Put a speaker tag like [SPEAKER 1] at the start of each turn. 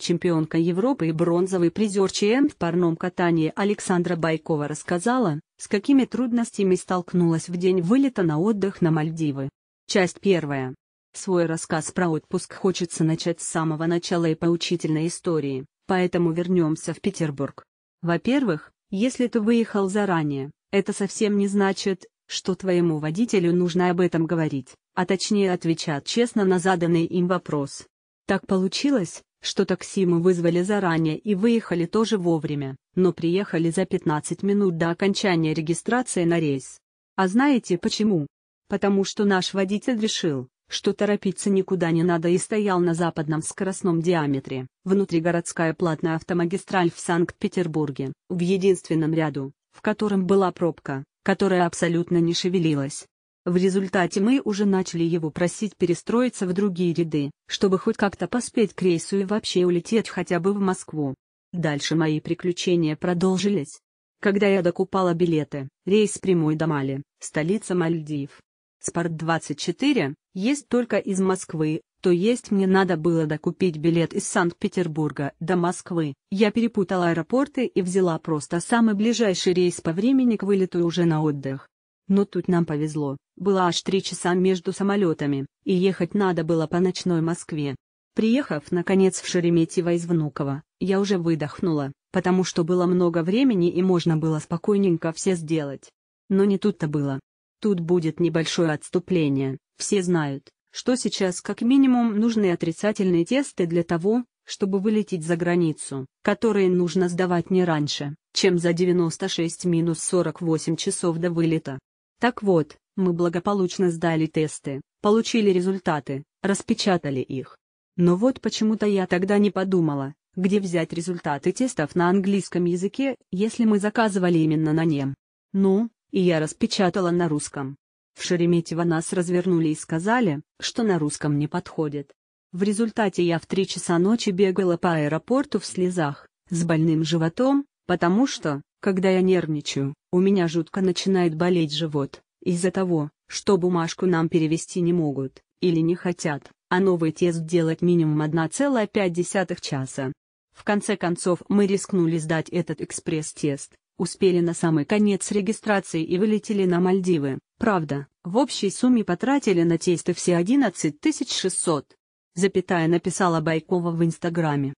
[SPEAKER 1] Чемпионка Европы и бронзовый призер ЧМ в парном катании Александра Байкова рассказала, с какими трудностями столкнулась в день вылета на отдых на Мальдивы. Часть первая. Свой рассказ про отпуск хочется начать с самого начала и поучительной истории, поэтому вернемся в Петербург. Во-первых, если ты выехал заранее, это совсем не значит, что твоему водителю нужно об этом говорить, а точнее отвечать честно на заданный им вопрос. Так получилось, что такси мы вызвали заранее и выехали тоже вовремя, но приехали за 15 минут до окончания регистрации на рейс. А знаете почему? Потому что наш водитель решил, что торопиться никуда не надо и стоял на западном скоростном диаметре, внутригородская платная автомагистраль в Санкт-Петербурге, в единственном ряду, в котором была пробка, которая абсолютно не шевелилась, в результате мы уже начали его просить перестроиться в другие ряды, чтобы хоть как-то поспеть к рейсу и вообще улететь хотя бы в Москву. Дальше мои приключения продолжились. Когда я докупала билеты, рейс прямой до Мали, столица Мальдив. Спорт-24, есть только из Москвы, то есть мне надо было докупить билет из Санкт-Петербурга до Москвы. Я перепутала аэропорты и взяла просто самый ближайший рейс по времени к вылету уже на отдых. Но тут нам повезло, было аж три часа между самолетами, и ехать надо было по ночной Москве. Приехав, наконец, в Шереметьево из Внуково, я уже выдохнула, потому что было много времени и можно было спокойненько все сделать. Но не тут-то было. Тут будет небольшое отступление, все знают, что сейчас как минимум нужны отрицательные тесты для того, чтобы вылететь за границу, которые нужно сдавать не раньше, чем за 96-48 часов до вылета. Так вот, мы благополучно сдали тесты, получили результаты, распечатали их. Но вот почему-то я тогда не подумала, где взять результаты тестов на английском языке, если мы заказывали именно на нем. Ну, и я распечатала на русском. В Шереметьево нас развернули и сказали, что на русском не подходит. В результате я в три часа ночи бегала по аэропорту в слезах, с больным животом, Потому что, когда я нервничаю, у меня жутко начинает болеть живот, из-за того, что бумажку нам перевести не могут, или не хотят, а новый тест делать минимум 1,5 часа. В конце концов мы рискнули сдать этот экспресс-тест, успели на самый конец регистрации и вылетели на Мальдивы, правда, в общей сумме потратили на тесты все 11 600. Запятая написала Байкова в Инстаграме.